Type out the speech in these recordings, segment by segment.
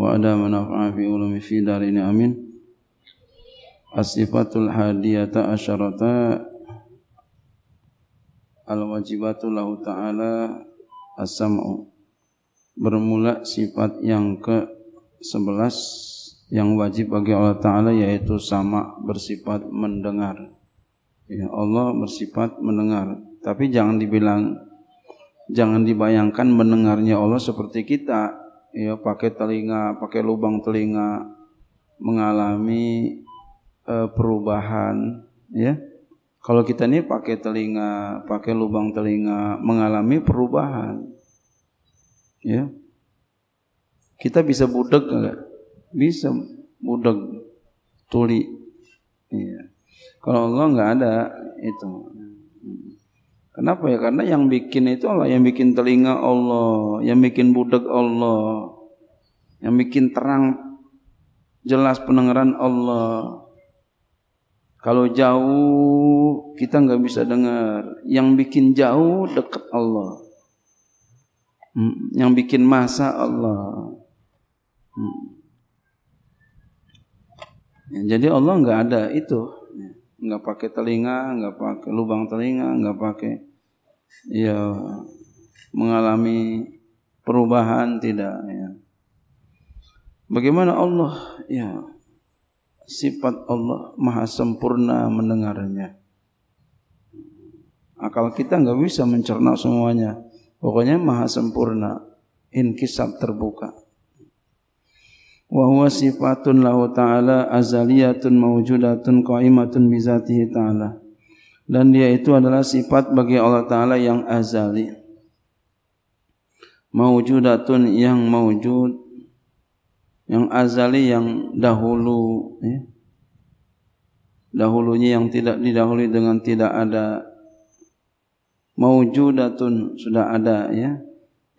وأدى من في علوم في دارين آمين الصفات الحادية عشرة الواجبات له تعالى السمع bermula sifat yang ke-11 yang wajib bagi Allah Ta'ala yaitu sama bersifat mendengar ya Allah bersifat mendengar tapi jangan dibilang jangan dibayangkan mendengarnya Allah seperti kita ya pakai telinga, pakai lubang telinga mengalami uh, perubahan ya. Kalau kita ini pakai telinga, pakai lubang telinga mengalami perubahan. Ya. Kita bisa budek enggak? Bisa budek tuli. Iya. Kalau Allah enggak ada itu. Kenapa ya? Karena yang bikin itu Allah, yang bikin telinga Allah, yang bikin budak Allah, yang bikin terang jelas pendengaran Allah. Kalau jauh kita nggak bisa dengar. Yang bikin jauh dekat Allah. Hmm, yang bikin masa Allah. Hmm. Ya, jadi Allah nggak ada itu. Nggak pakai telinga, nggak pakai lubang telinga, nggak pakai ya mengalami perubahan tidak ya. Bagaimana Allah ya sifat Allah maha sempurna mendengarnya. Akal kita nggak bisa mencerna semuanya. Pokoknya maha sempurna. Inkisab terbuka. Wa huwa sifatun lahu ta'ala azaliyatun mawjudatun qaimatun bizatihi ta'ala. dan dia itu adalah sifat bagi Allah Taala yang azali mawjudatun yang mawjud, yang azali yang dahulu ya. dahulunya yang tidak didahului dengan tidak ada mawjudatun sudah ada ya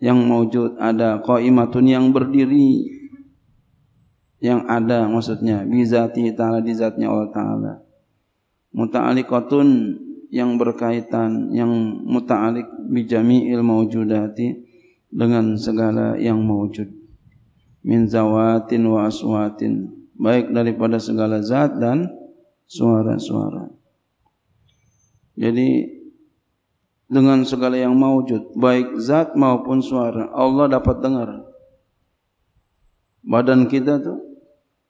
yang mawjud ada qaimatun yang berdiri yang ada maksudnya bizati ta'ala di zatnya Allah Ta'ala muta'alliqatun yang berkaitan yang muta'alliq bijami'il mawjudati dengan segala yang mawjud min zawatin wa aswatin baik daripada segala zat dan suara-suara jadi dengan segala yang mawjud baik zat maupun suara Allah dapat dengar badan kita tuh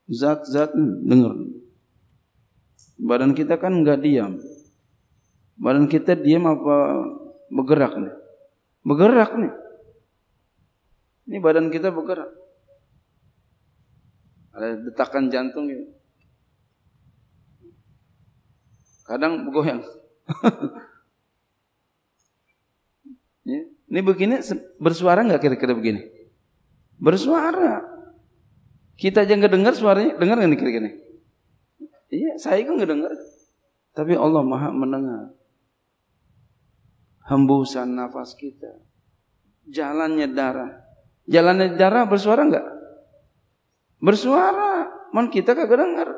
zat-zat dengar Badan kita kan enggak diam. Badan kita diam apa bergerak nih? Bergerak nih. Ini badan kita bergerak. Ada detakan jantung ya. Kadang bergoyang. Ya, ini begini bersuara nggak kira-kira begini? Bersuara. Kita aja nggak dengar suaranya, dengar nggak kira-kira? Iya, saya itu kan dengar, Tapi Allah maha mendengar. Hembusan nafas kita. Jalannya darah. Jalannya darah bersuara nggak? Bersuara. Man kita kagak dengar.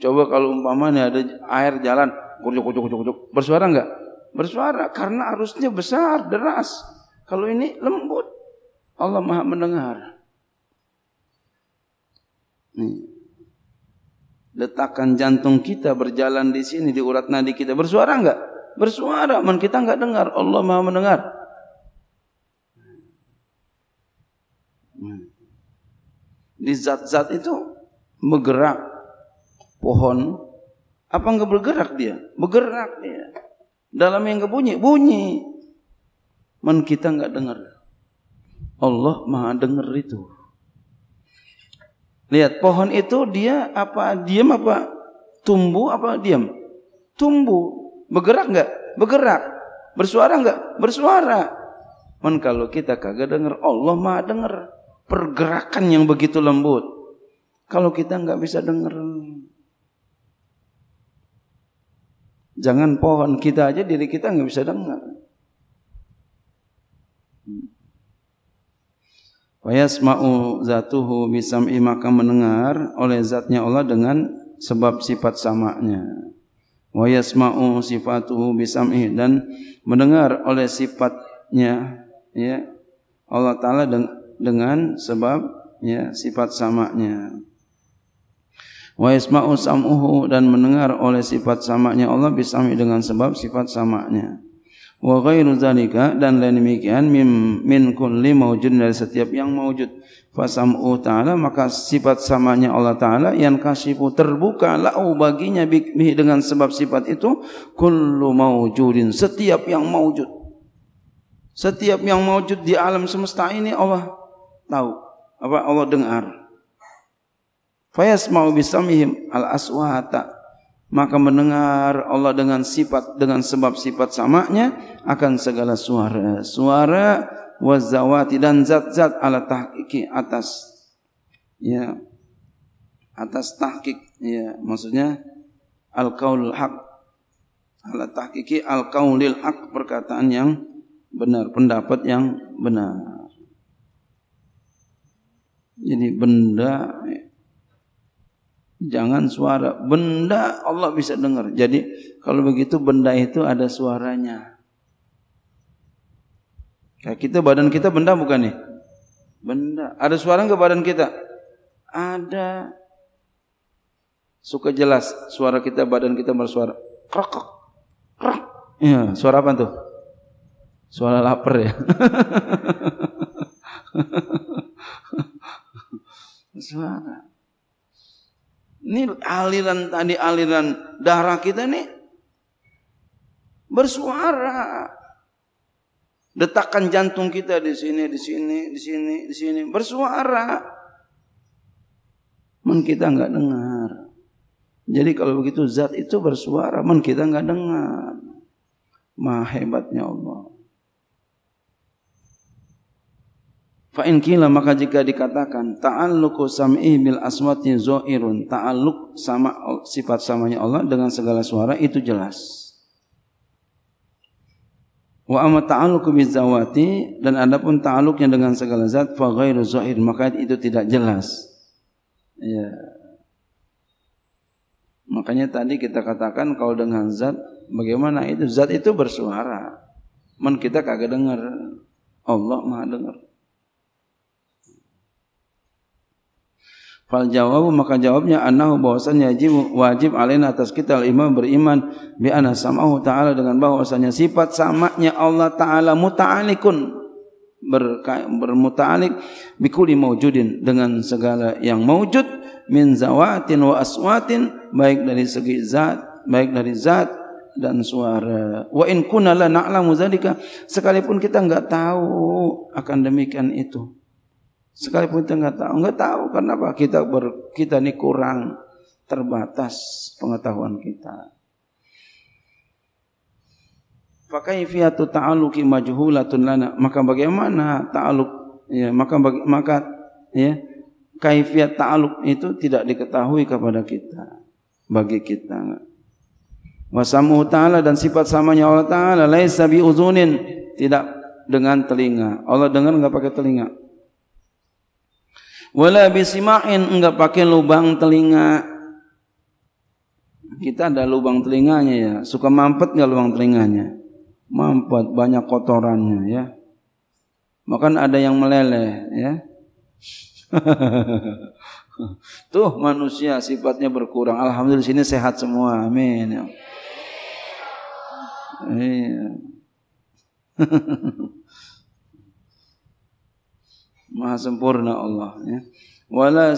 Coba kalau umpamanya ada air jalan. Kucuk, kucuk, kucuk, kucuk. Bersuara nggak? Bersuara. Karena arusnya besar, deras. Kalau ini lembut. Allah maha mendengar. Nih. Letakkan jantung kita berjalan di sini di urat nadi kita bersuara enggak? Bersuara, man kita enggak dengar. Allah Maha mendengar. Di zat-zat itu bergerak pohon apa enggak bergerak dia? Bergerak dia. Dalam yang enggak bunyi, bunyi. Man kita enggak dengar. Allah Maha dengar itu. Lihat pohon itu dia apa diam apa tumbuh apa diam? Tumbuh. Bergerak enggak? Bergerak. Bersuara enggak? Bersuara. Man kalau kita kagak dengar Allah mah dengar pergerakan yang begitu lembut. Kalau kita enggak bisa dengar Jangan pohon kita aja diri kita nggak bisa dengar. Fayasma'u zatuhu bisam'i maka mendengar oleh zatnya Allah dengan sebab sifat samanya. Wa yasma'u sifatuhu bisam'i dan mendengar oleh sifatnya ya Allah taala dengan sebab ya sifat samanya. Wa yasma'u sam'uhu dan mendengar oleh sifat samanya Allah bisam'i dengan sebab sifat samanya wa ghairu zalika dan lain demikian min, min kulli maujud dari setiap yang maujud fasam'u ta'ala maka sifat samanya Allah ta'ala yang kasifu terbuka lau baginya bihi dengan sebab sifat itu kullu mawjudin setiap yang mawjud setiap yang mawjud di alam semesta ini Allah tahu apa Allah dengar fayasma'u bisamihim al aswata maka mendengar Allah dengan sifat dengan sebab sifat samanya akan segala suara suara wazawati dan zat-zat ala tahkiki atas ya atas tahkik ya maksudnya al qaul haq ala tahkiki al qaulil haq perkataan yang benar pendapat yang benar jadi benda Jangan suara. Benda Allah bisa dengar. Jadi kalau begitu benda itu ada suaranya. Kayak kita badan kita benda bukan nih? Benda. Ada suara enggak badan kita? Ada. Suka jelas suara kita badan kita bersuara. Krok krok. Ya, suara apa tuh? Suara lapar ya. suara ini aliran tadi aliran darah kita nih bersuara. Detakan jantung kita di sini, di sini, di sini, di sini bersuara. Men kita nggak dengar. Jadi kalau begitu zat itu bersuara, men kita nggak dengar. Maha hebatnya Allah. Fa in kila maka jika dikatakan ta'alluqu sam'i bil aswati zairun, ta'alluq sama sifat samanya Allah dengan segala suara itu jelas. Wa amma ta'alluqu biz zawati dan adapun ta'alluqnya dengan segala zat fa ghairu zair, maka itu tidak jelas. Ya. Makanya tadi kita katakan kalau dengan zat bagaimana itu zat itu bersuara. Men kita kagak dengar. Allah Maha dengar. Fal jawab maka jawabnya anahu bahwasanya wajib wajib alaina atas kita al imam beriman bi anna samahu taala dengan bahwasanya sifat samanya Allah taala muta'alikun ber bermuta'alik bi kulli mawjudin dengan segala yang mawjud min zawatin wa aswatin baik dari segi zat baik dari zat dan suara wa in kunna la na'lamu zalika sekalipun kita enggak tahu akan demikian itu Sekalipun kita nggak tahu, nggak tahu kenapa kita ber, kita ini kurang terbatas pengetahuan kita. Fakaifiyatu ta'aluki majhulatun lana. Maka bagaimana ta'aluk ya, maka baga, maka ya kaifiat ta'aluk itu tidak diketahui kepada kita bagi kita. Wasamu ta'ala dan sifat samanya Allah ta'ala laisa bi uzunin tidak dengan telinga. Allah dengar enggak pakai telinga wala bisimain enggak pakai lubang telinga kita ada lubang telinganya ya suka mampet enggak lubang telinganya mampet banyak kotorannya ya makan ada yang meleleh ya tuh manusia sifatnya berkurang alhamdulillah sini sehat semua amin ya. Iya. maha sempurna Allah ya wala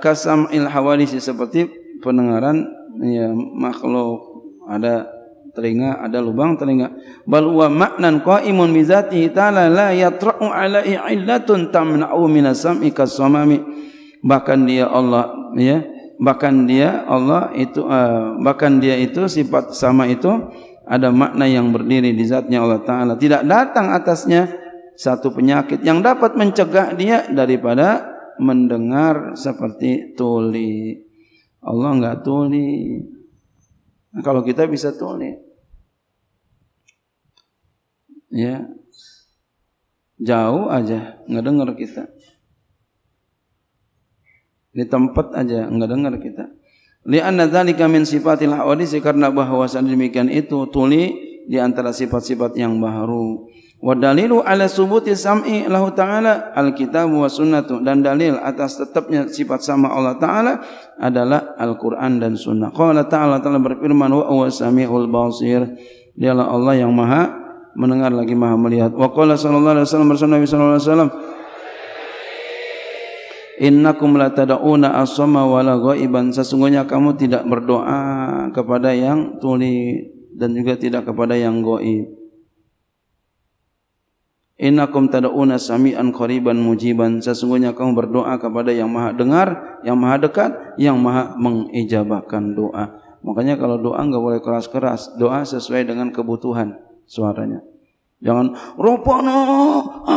kasam il hawaris seperti pendengaran ya makhluk ada telinga ada lubang telinga bal wa maknan qaimun bi zatihi ta'ala la yatra'u alai illatun tamna'u min as-sam'i kasamami bahkan dia Allah ya bahkan dia Allah itu uh, bahkan dia itu sifat sama itu ada makna yang berdiri di zatnya Allah taala tidak datang atasnya satu penyakit yang dapat mencegah dia daripada mendengar seperti tuli. Allah enggak tuli. Nah, kalau kita bisa tuli. Ya. Jauh aja enggak dengar kita. Di tempat aja enggak dengar kita. Lianna dzalika min sifatil hawadis karena bahwa demikian itu tuli di antara sifat-sifat yang baru. Wa dalilu ala subuti sam'i lahu ta'ala al-kitab wa sunnatu dan dalil atas tetapnya sifat sama Allah Ta'ala adalah Al-Quran dan Sunnah. Qala Ta'ala Ta'ala berfirman wa huwa sami'ul basir. Dialah Allah yang maha mendengar lagi maha melihat. Wa qala sallallahu alaihi wasallam bersama Nabi sallallahu alaihi wasallam Innakum la tad'una as wa la ghaiban sesungguhnya kamu tidak berdoa kepada yang tuli dan juga tidak kepada yang ghaib. Innakum tad'una sami'an qariban mujiban. Sesungguhnya kamu berdoa kepada yang maha dengar, yang maha dekat, yang maha mengijabahkan doa. Makanya kalau doa nggak boleh keras-keras. Doa sesuai dengan kebutuhan suaranya. Jangan rupana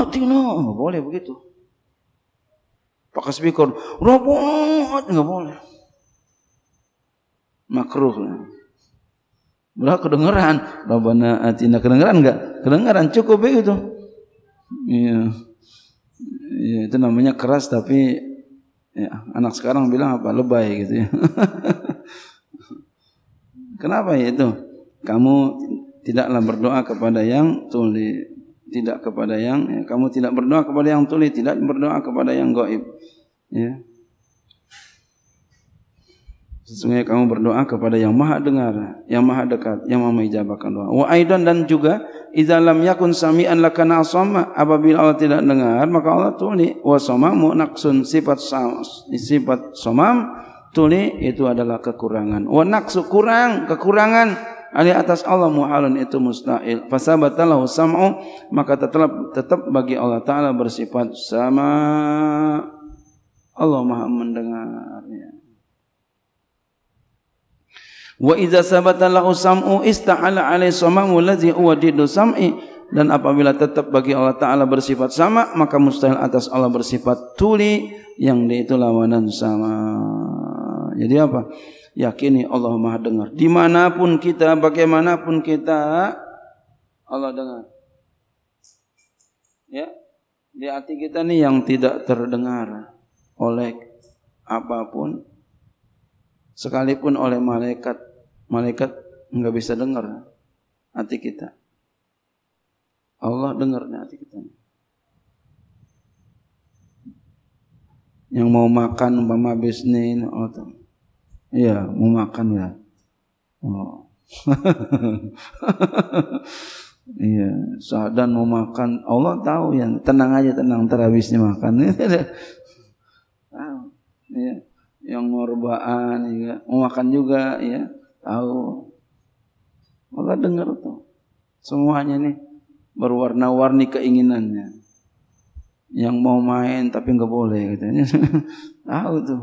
atina. Boleh begitu. Pakai speaker. Rupana nggak boleh. Makruh. Belah kedengeran. Rabbana atina kedengeran enggak? Kedengeran cukup begitu. Iya. Iya, itu namanya keras tapi ya, anak sekarang bilang apa? Lebay gitu ya. Kenapa ya itu? Kamu tidaklah berdoa kepada yang tuli, tidak kepada yang ya, kamu tidak berdoa kepada yang tuli, tidak berdoa kepada yang gaib. Ya. Sesungguhnya kamu berdoa kepada yang maha dengar, yang maha dekat, yang maha menjawabkan doa. Wa aidan dan juga idza lam yakun sami'an lakana asama apabila Allah tidak dengar maka Allah tuli wa sama naksun sifat samas. Sifat somam tuli itu adalah kekurangan. Wa naksu kurang, kekurangan ali atas Allah muhalun itu mustahil. Fasabatalahu samau maka tetap tetap bagi Allah taala bersifat sama Allah Maha mendengarnya. Wa idza sabata lahu sam'u ista'ala alaihi samamu allazi huwa diddu sam'i dan apabila tetap bagi Allah taala bersifat sama maka mustahil atas Allah bersifat tuli yang dia itu lawanan sama. Jadi apa? Yakini Allah Maha dengar. Dimanapun kita, bagaimanapun kita, Allah dengar. Ya, di hati kita nih yang tidak terdengar oleh apapun sekalipun oleh malaikat malaikat nggak bisa dengar hati kita Allah dengarnya hati kita yang mau makan umpama bisnis oh iya mau makan ya oh Iya, dan mau makan. Allah tahu yang tenang aja tenang terhabisnya makan. Iya yang mau ya, mau makan juga ya tahu maka dengar tuh semuanya nih berwarna-warni keinginannya yang mau main tapi nggak boleh katanya gitu. tahu tuh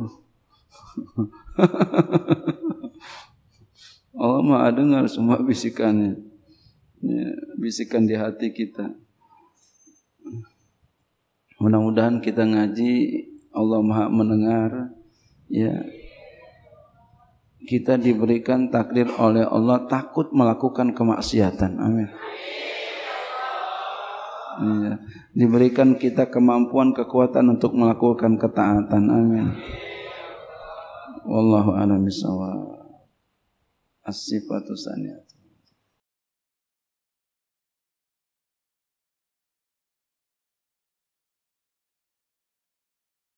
Allah oh, maha dengar semua bisikannya ya, bisikan di hati kita mudah-mudahan kita ngaji Allah maha mendengar ya kita diberikan takdir oleh Allah takut melakukan kemaksiatan. Amin. Ya. Diberikan kita kemampuan kekuatan untuk melakukan ketaatan. Amin. Wallahu a'lam bissawab As-sifatu saniyah.